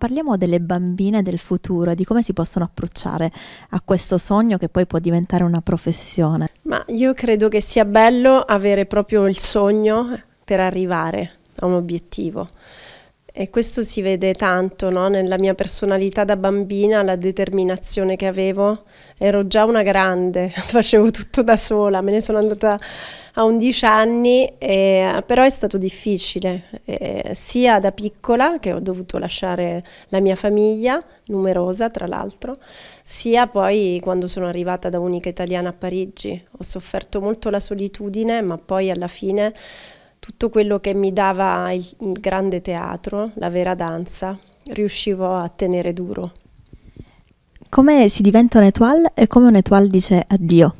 parliamo delle bambine del futuro, e di come si possono approcciare a questo sogno che poi può diventare una professione. Ma io credo che sia bello avere proprio il sogno per arrivare a un obiettivo. E questo si vede tanto no? nella mia personalità da bambina, la determinazione che avevo. Ero già una grande, facevo tutto da sola, me ne sono andata a 11 anni, e, però è stato difficile, e, sia da piccola che ho dovuto lasciare la mia famiglia, numerosa tra l'altro, sia poi quando sono arrivata da unica italiana a Parigi. Ho sofferto molto la solitudine, ma poi alla fine tutto quello che mi dava il grande teatro, la vera danza, riuscivo a tenere duro. Come si diventa un étoile e come un étoile dice addio?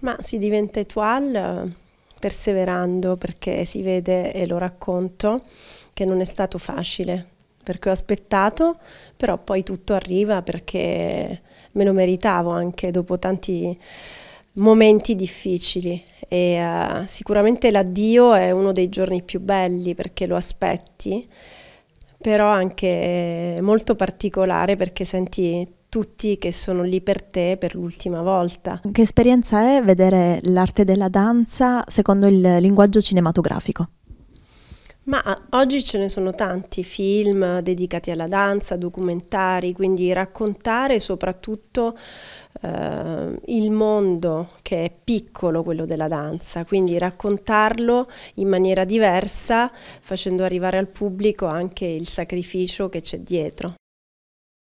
Ma si diventa étoile eh, perseverando perché si vede, e lo racconto, che non è stato facile, perché ho aspettato, però poi tutto arriva perché me lo meritavo anche dopo tanti momenti difficili e uh, sicuramente l'addio è uno dei giorni più belli perché lo aspetti, però anche molto particolare perché senti tutti che sono lì per te per l'ultima volta. Che esperienza è vedere l'arte della danza secondo il linguaggio cinematografico? Ma ah, oggi ce ne sono tanti film dedicati alla danza, documentari, quindi raccontare soprattutto eh, il mondo che è piccolo, quello della danza, quindi raccontarlo in maniera diversa, facendo arrivare al pubblico anche il sacrificio che c'è dietro.